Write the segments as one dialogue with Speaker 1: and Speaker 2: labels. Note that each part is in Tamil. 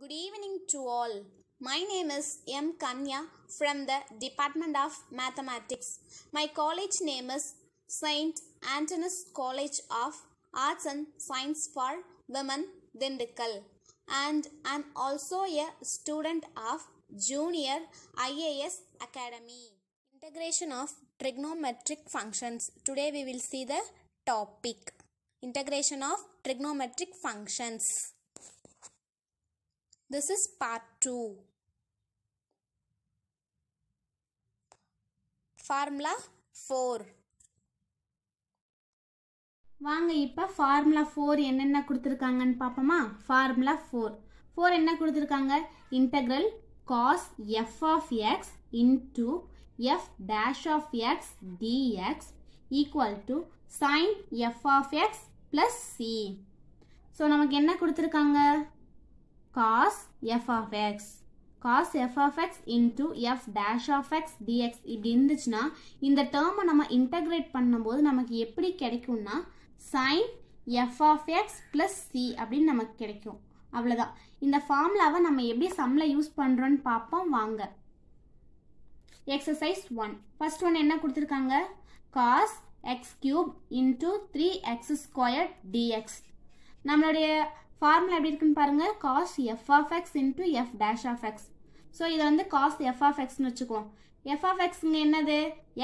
Speaker 1: Good evening to all. My name is M. Kanya from the Department of Mathematics. My college name is St. Anthony's College of Arts and Science for Women, Dindigal. And I'm also a student of Junior IAS Academy. Integration of trigonometric functions. Today we will see the topic. Integration of trigonometric functions. This is part two formula four வாங்க இப்போ ஃபார்முலா ஃபோர் என்னென்ன கொடுத்துருக்காங்கன்னு பார்ப்போமா ஃபார்முலா ஃபோர் ஃபோர் என்ன கொடுத்துருக்காங்க integral cos f of x into f dash of x dx equal to sine f of x plus C so நமக்கு என்ன கொடுத்துருக்காங்க cos f of x cos f of x into f dash of x dx இப்படி இருந்துச்சுன்னா இந்த term நம்ம integrate பண்ணம் போது நமக்கு எப்படி கெடிக்கும்னா sin f of x plus c அப்படி நமக்கு கெடிக்கும் அவளதா இந்த formula ஃபார்முலாவை நம்ம எப்படி சம்மில் யூஸ் பண்ணுறோன்னு பார்ப்போம் வாங்க exercise 1 first one என்ன கொடுத்துருக்காங்க cos x cube into 3x squared dx நம்மளுடைய ஃபார்முலா எப்படி இருக்குன்னு பாருங்கள் cos f of x into f dash of x so இதை வந்து காஸ் எஃப் ஆஃப் எக்ஸ்னு வச்சுக்குவோம் எஃப் ஆஃப் எக்ஸுங்க என்னது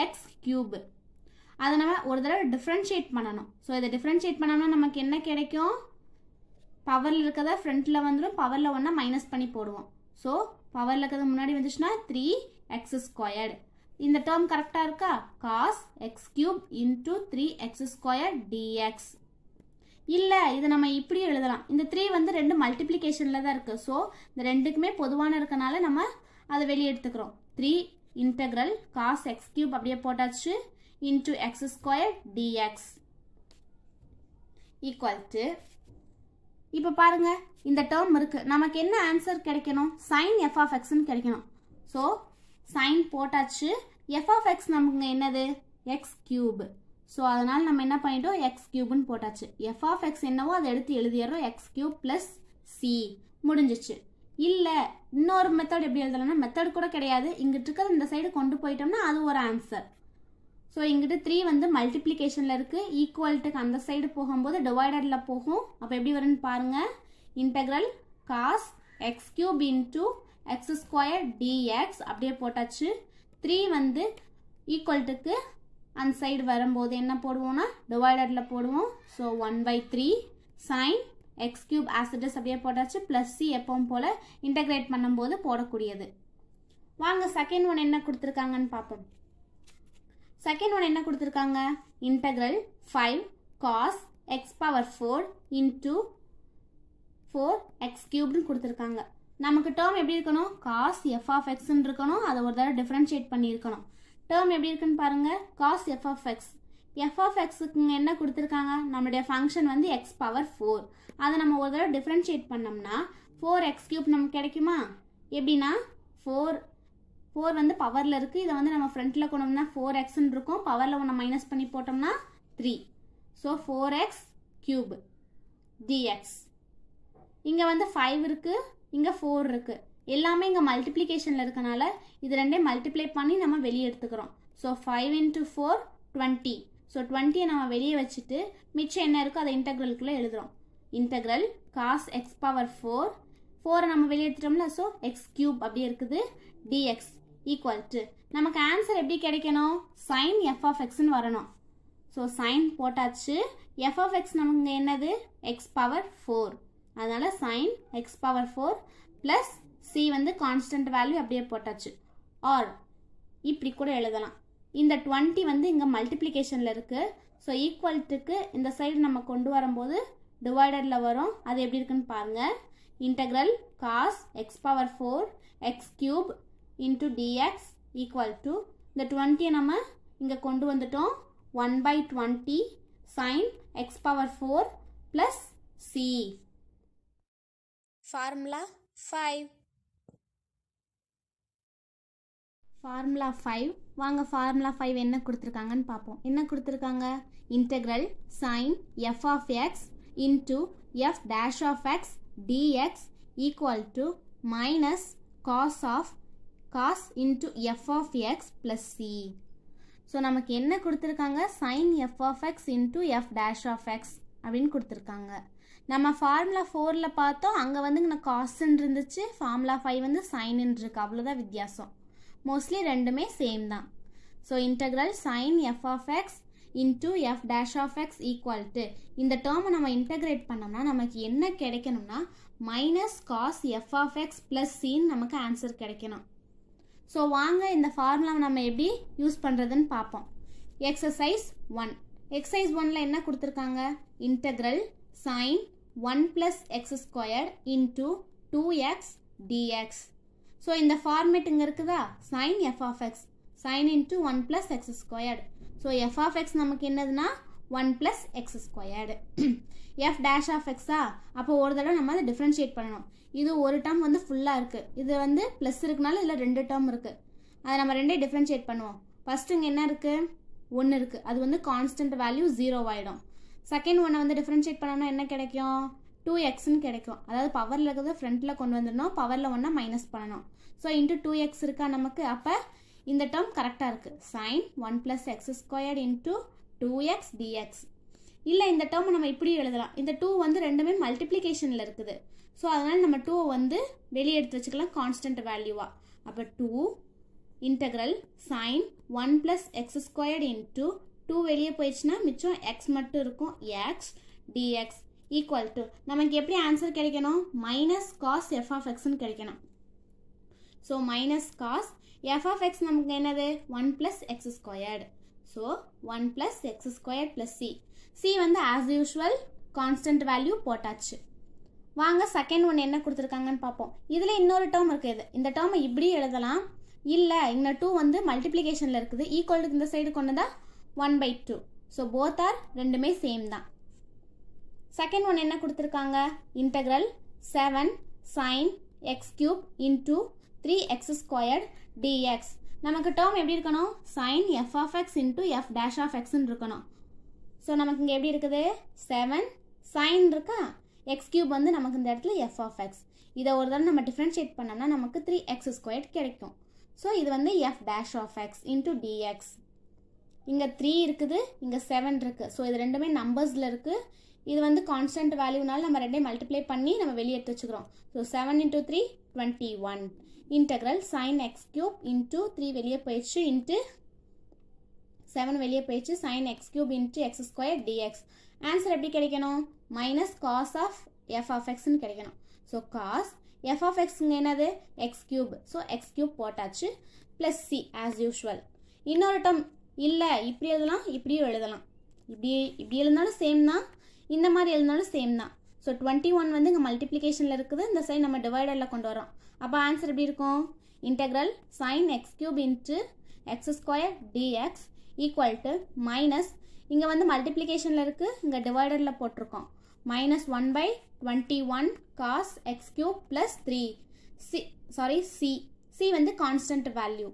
Speaker 1: எக்ஸ் கியூப் அதை நம்ம ஒரு தடவை டிஃப்ரென்ஷியேட் பண்ணணும் ஸோ இதை டிஃப்ரென்ஷியேட் பண்ணோம்னா நமக்கு என்ன கிடைக்கும் பவரில் இருக்கிறத ஃப்ரண்ட்டில் வந்துடும் பவரில் ஒன்றா மைனஸ் பண்ணி போடுவோம் ஸோ பவரில் இருக்கிறது முன்னாடி வந்துச்சுன்னா த்ரீ எக்ஸ் ஸ்கொயர்டு இந்த டேர்ம் கரெக்டாக இருக்கா cos x cube into three x square dx இல்லை இது நம்ம இப்படியும் எழுதலாம் இந்த த்ரீ வந்து ரெண்டு மல்டிப்ளிகேஷனில் தான் இருக்குது ஸோ இந்த ரெண்டுக்குமே பொதுவான இருக்கனால நம்ம அதை வெளியே எடுத்துக்கிறோம் three integral cos x cube அப்படியே போட்டாச்சு into x square dx equal to இப்போ பாருங்க இந்த டேர்ம் இருக்கு நமக்கு என்ன ஆன்சர் கிடைக்கணும் சைன் எஃப் ஆஃப் எக்ஸ்னு கிடைக்கணும் ஸோ சைன் போட்டாச்சு எஃப் ஆஃப் எக்ஸ் நமக்கு என்னது எக்ஸ் கியூப் ஸோ அதனால் நம்ம என்ன பண்ணிட்டோம் எக்ஸ் கியூப்னு போட்டாச்சு எஃப் ஆஃப் எக்ஸ் என்னவோ அதை எடுத்து எழுதிடுறோம் எக்ஸ் கியூப் ப்ளஸ் சி முடிஞ்சிச்சு இல்லை இன்னொரு மெத்தட் எப்படி எழுதலாம்னா மெத்தட் கூட கிடையாது இங்கிட்டு இருக்கிறது இந்த சைடு கொண்டு போயிட்டோம்னா அது ஒரு ஆன்சர் ஸோ இங்கிட்டு த்ரீ வந்து மல்டிப்ளிகேஷனில் இருக்குது ஈக்குவல்ட்டுக்கு அந்த சைடு போகும்போது டிவைடடில் போகும் அப்போ எப்படி வரும்னு பாருங்கள் integral cos x cube into x square dx அப்படியே போட்டாச்சு த்ரீ வந்து ஈக்குவல்ட்டுக்கு அந்த சைடு வரும்போது என்ன போடுவோம்னா டிவைடரில் போடுவோம் so one by three sine x cube as it is அப்படியே போட்டாச்சு ப்ளஸ் சி எப்பவும் போல் இன்டகிரேட் பண்ணும்போது போடக்கூடியது வாங்க செகண்ட் ஒன் என்ன கொடுத்துருக்காங்கன்னு பார்ப்போம் செகண்ட் ஒன் என்ன கொடுத்துருக்காங்க integral five cos x power four into four x கியூப்னு கொடுத்துருக்காங்க நமக்கு டேர்ம் எப்படி இருக்கணும் காஸ் எஃப் ஆஃப் எக்ஸ்ன்னு இருக்கணும் அதை ஒரு தடவை டிஃப்ரென்ஷியேட் பண்ணியிருக்கணும் டேர்ம் எப்படி இருக்குன்னு பாருங்கள் காஸ் எஃப்எஃப் எக்ஸ் எஃப்எஃப் எக்ஸுக்குங்க என்ன கொடுத்துருக்காங்க நம்மளுடைய ஃபங்க்ஷன் வந்து எக்ஸ் பவர் ஃபோர் அதை நம்ம ஒரு தடவை டிஃப்ரென்ஷியேட் பண்ணோம்னா ஃபோர் எக்ஸ் கியூப் நமக்கு கிடைக்குமா எப்படின்னா ஃபோர் ஃபோர் வந்து பவரில் இருக்குது இதை வந்து நம்ம ஃப்ரண்ட்டில் கொண்டோம்னா ஃபோர் எக்ஸ்ன்னு இருக்கும் பவரில் ஒன்று மைனஸ் பண்ணி போட்டோம்னா three so four x cube dx இங்கே வந்து ஃபைவ் இருக்குது இங்கே ஃபோர் இருக்குது எல்லாமே இங்கே மல்டிப்ளிகேஷனில் இருக்கனால இது ரெண்டே மல்டிப்ளை பண்ணி நம்ம வெளியே எடுத்துக்கிறோம் so five into four twenty so டுவெண்ட்டியை நம்ம வெளியே வச்சுட்டு மிச்சம் என்ன இருக்கோ அதை இன்டெக்ரலுக்குள்ளே எழுதுகிறோம் integral cos x power four ஃபோரை நம்ம வெளியே எடுத்துட்டோம்ல ஸோ எக்ஸ் கியூப் அப்படி இருக்குது டிஎக்ஸ் ஈக்குவல் டு நமக்கு ஆன்சர் எப்படி கிடைக்கணும் சைன் எஃப் ஆஃப் எக்ஸ்னு வரணும் ஸோ சைன் போட்டாச்சு எஃப் ஆஃப் எக்ஸ் நமக்கு என்னது எக்ஸ் பவர் ஃபோர் அதனால் sine x power four plus C வந்து கான்ஸ்டன்ட் வேல்யூ அப்படியே போட்டாச்சு ஆர் இப்படி கூட எழுதலாம் இந்த டுவெண்ட்டி வந்து இங்கே மல்டிப்ளிகேஷனில் இருக்குது ஸோ ஈக்குவல்ட்டுக்கு இந்த சைடு நம்ம கொண்டு வரும்போது டிவைடரில் வரும் அது எப்படி இருக்குன்னு பாருங்கள் integral cos x power four x cube into dx equal to இந்த டுவெண்ட்டியை நம்ம இங்கே கொண்டு வந்துட்டோம் one by twenty sine x power four plus C formula five formula five வாங்க ஃபார்முலா ஃபைவ் என்ன கொடுத்துருக்காங்கன்னு பார்ப்போம் என்ன கொடுத்துருக்காங்க integral sine f of x into f dash of x dx equal to minus cos of cos into f of x plus C so நமக்கு என்ன கொடுத்துருக்காங்க sign f of x into f dash of x அப்படின்னு கொடுத்துருக்காங்க நம்ம ஃபார்முலா ஃபோரில் பார்த்தோம் அங்கே வந்து நான் காஸ்ன்னு இருந்துச்சு ஃபார்முலா ஃபைவ் வந்து சைனுன்னு இருக்கு அவ்வளோதான் வித்தியாசம் மோஸ்ட்லி ரெண்டுமே சேம் தான் so integral sine f of x into f dash of x equal to இந்த டேர்மை நம்ம இன்டகிரேட் பண்ணோம்னா நமக்கு என்ன கிடைக்கணும்னா minus cos f of x plus சின்னு நமக்கு ஆன்சர் கிடைக்கணும் ஸோ வாங்க இந்த ஃபார்முலாவை நம்ம எப்படி யூஸ் பண்ணுறதுன்னு பார்ப்போம் எக்ஸசைஸ் ஒன் எக்ஸசைஸ் ஒன்ல என்ன கொடுத்துருக்காங்க integral sine one plus x square into two x dx so இந்த ஃபார்மேட் இங்கே இருக்குதா sine f of x sine into one plus x squared so f of x நமக்கு என்னதுன்னா one plus x squared f dash of எக்ஸா அப்போ ஒரு தடவை நம்ம அதை டிஃப்ரென்ஷியேட் பண்ணணும் இது ஒரு டேர்ம் வந்து ஃபுல்லாக இருக்குது இது வந்து ப்ளஸ் இருக்குனால இதில் ரெண்டு டேர்ம் இருக்குது அதை நம்ம ரெண்டே டிஃப்ரென்ஷியேட் பண்ணுவோம் ஃபஸ்ட்டு இங்கே என்ன இருக்குது ஒன்று இருக்குது அது வந்து கான்ஸ்டன்ட் வேல்யூ ஜீரோ ஆகிடும் செகண்ட் ஒன்னை வந்து டிஃப்ரென்ஷியேட் பண்ணோம்னா என்ன கிடைக்கும் டூ எக்ஸ்ன்னு கிடைக்கும் அதாவது பவரில் இருக்கிறத ஃப்ரண்ட்டில் கொண்டு வந்துடணும் பவரில் ஒன்றா மைனஸ் பண்ணணும் ஸோ இன்ட்டு டூ எக்ஸ் இருக்கா நமக்கு அப்போ இந்த டேர்ம் கரெக்டாக இருக்குது sine one plus x square into two x dx இல்லை இந்த டேர்மை நம்ம இப்படி எழுதலாம் இந்த டூ வந்து ரெண்டுமே மல்டிப்ளிகேஷனில் இருக்குது ஸோ அதனால் நம்ம டூவை வந்து வெளியே எடுத்து வச்சுக்கலாம் கான்ஸ்டன்ட் வேல்யூவாக அப்போ two integral sine one plus x squared into two வெளியே போயிடுச்சுன்னா மிச்சம் எக்ஸ் மட்டும் இருக்கும் எக்ஸ் டிஎக்ஸ் ஈக்குவல் டு நமக்கு எப்படி ஆன்சர் கிடைக்கணும் மைனஸ் காஸ் எஃப் ஆஃப் எக்ஸ்னு கிடைக்கணும் so minus cos f of x நமக்கு என்னது one plus x squared so one plus x square plus c c வந்து ஆஸ் யூஷுவல் கான்ஸ்டன்ட் வேல்யூ போட்டாச்சு வாங்க செகண்ட் ஒன் என்ன கொடுத்துருக்காங்கன்னு பார்ப்போம் இதில் இன்னொரு டேர்ம் இருக்குது இது இந்த டேர்மை இப்படி எழுதலாம் இல்லை இந்த டூ வந்து மல்டிப்ளிகேஷனில் இருக்குது ஈக்குவலுக்கு இந்த சைடு கொண்டதா one by two so both are ரெண்டுமே சேம் தான் செகண்ட் ஒன் என்ன கொடுத்துருக்காங்க integral seven sine x cube into three x squared dx நமக்கு டேர்ம் எப்படி இருக்கணும் sine f of x into f dash of எக்ஸ்ன்னு இருக்கணும் ஸோ நமக்கு இங்கே எப்படி இருக்குது செவன் சைன் இருக்கா எக்ஸ் கியூப் வந்து நமக்கு இந்த இடத்துல எஃப் ஆஃப் எக்ஸ் இதை ஒரு தடவை நம்ம டிஃப்ரென்ஷியேட் பண்ணோம்னா நமக்கு த்ரீ எக்ஸ் ஸ்கொயர் கிடைக்கும் ஸோ இது வந்து f dash of x into dx இங்கே த்ரீ இருக்குது இங்கே செவன் இருக்குது ஸோ இது ரெண்டுமே நம்பர்ஸில் இருக்குது இது வந்து கான்ஸ்டன்ட் வேல்யூனால நம்ம ரெண்டையும் மல்டிப்ளை பண்ணி நம்ம வெளியே எடுத்து வச்சுக்கிறோம் so seven into three twenty one integral sine x cube into three வெளியே போயிடுச்சு இன்ட்டு செவன் வெளியே போயிடுச்சு sine x cube into x square dx answer எப்படி கிடைக்கணும் minus cos of f of எக்ஸ்னு கிடைக்கணும் ஸோ காஸ் எஃப் ஆஃப் எக்ஸுங்க என்னது x cube so x cube போட்டாச்சு ப்ளஸ் சி ஆஸ் யூஷுவல் இன்னொரு டம் இல்லை இப்படி எழுதலாம் இப்படியும் எழுதலாம் இப்படி இப்படி எழுந்தாலும் சேம் தான் இந்த மாதிரி எழுதினாலும் சேம் தான் ஸோ டுவெண்ட்டி ஒன் வந்து இங்கே மல்டிப்ளிகேஷனில் இருக்குது இந்த சைன் நம்ம டிவைடரில் கொண்டு வரோம் அப்போ ஆன்சர் எப்படி இருக்கும் integral sine x cube into x square dx equal to minus இங்கே வந்து மல்டிப்ளிகேஷனில் இருக்குது இங்கே டிவைடரில் போட்டிருக்கோம் minus one by twenty one cos x cube plus three c sorry c c வந்து constant value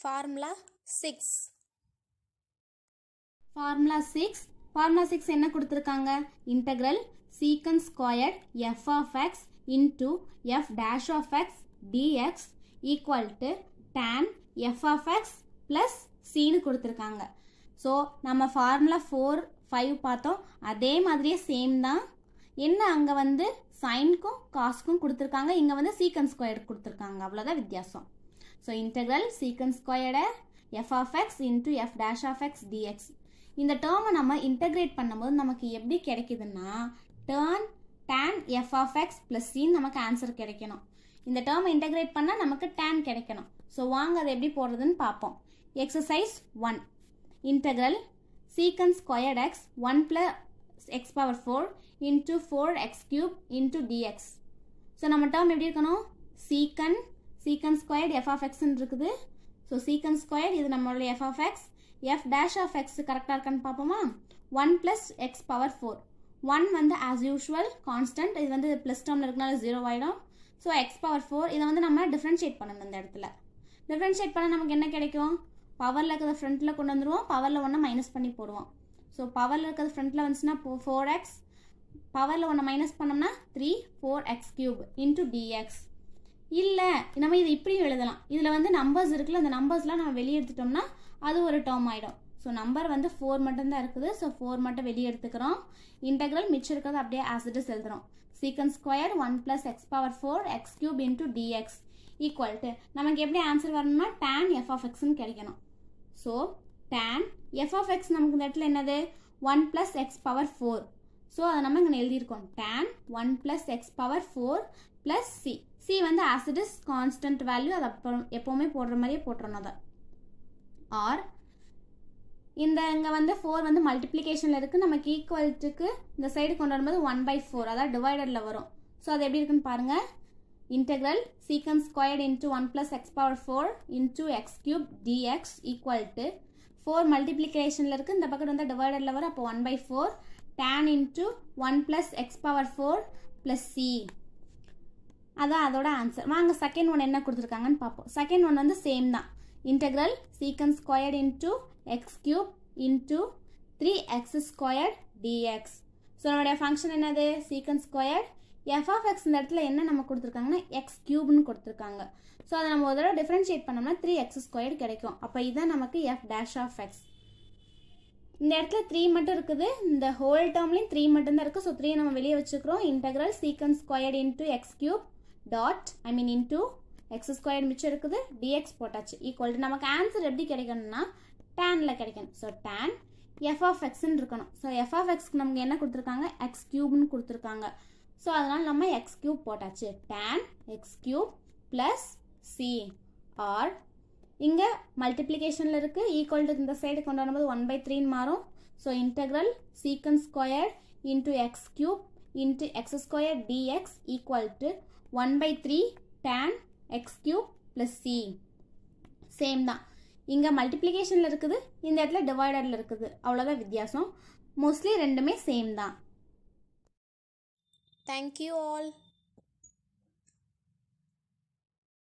Speaker 1: formula six formula six formula six என்ன கொடுத்துருக்காங்க integral secant square f of x into f dash of x dx equal to tan f of x plus சின்னு கொடுத்துருக்காங்க ஸோ நம்ம ஃபார்முலா ஃபோர் ஃபைவ் பார்த்தோம் அதே மாதிரியே சேம் தான் என்ன அங்கே வந்து சைனுக்கும் காஸ்க்கும் கொடுத்துருக்காங்க இங்கே வந்து சீக்கன் ஸ்கொயர் கொடுத்துருக்காங்க அவ்வளோதான் வித்தியாசம் ஸோ இன்டெக்ரல் சீக்கன் ஸ்கொயர்டை f of x into f dash of x dx இந்த டேர்மை நம்ம இன்டகிரேட் பண்ணும்போது நமக்கு எப்படி கிடைக்குதுன்னா turn tan f of x plus சின்னு நமக்கு ஆன்சர் கிடைக்கணும் இந்த டேர்மை இன்டகிரேட் பண்ணால் நமக்கு டேன் கிடைக்கணும் ஸோ வாங்க அதை எப்படி போடுறதுன்னு பார்ப்போம் exercise one integral secant squared x one plus x power four into four x cube into dx so நம்ம டேர்ம் எப்படி இருக்கணும் சீக்கன் சீக்கன் ஸ்கொயர்ட் எஃப் ஆஃப் எக்ஸ்ன்னு இருக்குது ஸோ சீக்கன் ஸ்கொயர் இது நம்மளுடைய f of x f dash of x கரெக்டாக இருக்கான்னு பார்ப்போமா one plus x power four one வந்து ஆஸ் யூஷுவல் கான்ஸ்டன்ட் இது வந்து ப்ளஸ் டேர்மில் இருக்கனால ஜீரோ ஆகிடும் ஸோ எக்ஸ் பவர் ஃபோர் இதை வந்து நம்ம differentiate பண்ணணும் இந்த இடத்துல டிஃப்ரென்ஷியேட் பண்ண நமக்கு என்ன கிடைக்கும் பவரில் இருக்கிற frontல கொண்டு வந்துடுவோம் பவரில் ஒன்று மைனஸ் பண்ணி போடுவோம் ஸோ பவரில் இருக்கிறது frontல வந்துச்சுன்னா ஃபோர் எக்ஸ் பவரில் ஒன்று மைனஸ் பண்ணோம்னா three four x dx dx இல்லை நம்ம இதை இப்படியும் எழுதலாம் இதில் வந்து நம்பர்ஸ் இருக்குல்ல அந்த நம்பர்ஸ்லாம் நம்ம வெளியே எடுத்துட்டோம்னா அது ஒரு டேர்ம் ஆகிடும் ஸோ நம்பர் வந்து ஃபோர் மட்டும்தான் இருக்குது ஸோ ஃபோர் மட்டும் வெளியே எடுத்துக்கிறோம் இன்டெக்ரல் மிச்சம் இருக்கிறது அப்படியே ஆசிட்ஸ் எழுதுறோம் secant square one plus x power four x cube into dx equal to நமக்கு எப்படி ஆன்சர் வரணும்னா டேன் எஃப் ஆஃப் எக்ஸ்னு கிடைக்கணும் so tan f of x நமக்கு இந்த இடத்துல என்னது one plus x power four so அதை நம்ம இங்கே எழுதியிருக்கோம் tan one plus x power four plus c c வந்து ஆசிட் இஸ் கான்ஸ்டன்ட் வேல்யூ அதை அப்போ எப்போவுமே போடுற மாதிரியே போட்டுறணும் அதை ஆர் இந்த இங்கே வந்து ஃபோர் வந்து மல்டிப்ளிகேஷனில் இருக்குது நமக்கு ஈக்குவல்ட்டுக்கு இந்த சைடு கொண்டு வரும்போது ஒன் பை ஃபோர் அதாவது டிவைடரில் வரும் ஸோ அது எப்படி இருக்குன்னு பாருங்கள் integral secant squared into one plus x power 4 into x cube dx equal to 4 multiplicationல இந்த பக்கத்து வந்து டிவைடரில் வரும் அப்போ one by four tan into one plus x power four plus c அதான் அதோட ஆன்சர் வாங்க செகண்ட் ஒன் என்ன கொடுத்துருக்காங்கன்னு பார்ப்போம் செகண்ட் ஒன் வந்து சேம் தான் integral secant square into x cube into three x square dx so நம்மளுடைய ஃபங்க்ஷன் என்னது secant square f of X இந்த இடத்துல என்ன நம்ம கொடுத்துருக்காங்கன்னா எக்ஸ் கியூப்னு கொடுத்துருக்காங்க ஸோ அதை நம்ம ஒரு தடவை டிஃப்ரென்ஷியேட் பண்ணோம்னா த்ரீ எக்ஸ் ஸ்கொயர் கிடைக்கும் அப்போ இதுதான் நமக்கு எஃப் டேஷ் ஆஃப் எக்ஸ் இந்த இடத்துல த்ரீ மட்டும் இருக்குது இந்த ஹோல் டேர்ம்லேயும் த்ரீ மட்டும்தான் இருக்குது ஸோ த்ரீ நம்ம வெளியே வச்சுக்கிறோம் integral secant square into x cube dot I mean into x square மிச்சம் இருக்குது டிஎக்ஸ் போட்டாச்சு ஈக்குவல் நமக்கு ஆன்சர் எப்படி கிடைக்கணும்னா டேனில் கிடைக்கணும் ஸோ டேன் எஃப் ஆஃப் எக்ஸ்ன்னு இருக்கணும் ஸோ எஃப் ஆஃப் எக்ஸ்க்கு நமக்கு என்ன கொடுத்துருக்காங்க எக்ஸ் கியூப்னு கொடுத்துருக்காங்க ஸோ அதனால் நம்ம எக்ஸ் கியூப் போட்டாச்சு tan x cube plus c or இங்கே மல்டிப்ளிகேஷனில் இருக்குது ஈக்குவல் டு இந்த சைடு கொண்டு வரும்போது ஒன் பை த்ரீன்னு மாறும் so integral secant square into x cube into x square dx equal to one by three tan x cube plus c same தான் இங்கே மல்டிப்ளிகேஷனில் இருக்குது இந்த இடத்துல டிவைடரில் இருக்குது அவ்வளோதான் வித்தியாசம் மோஸ்ட்லி ரெண்டுமே சேம் தான் you ஆல்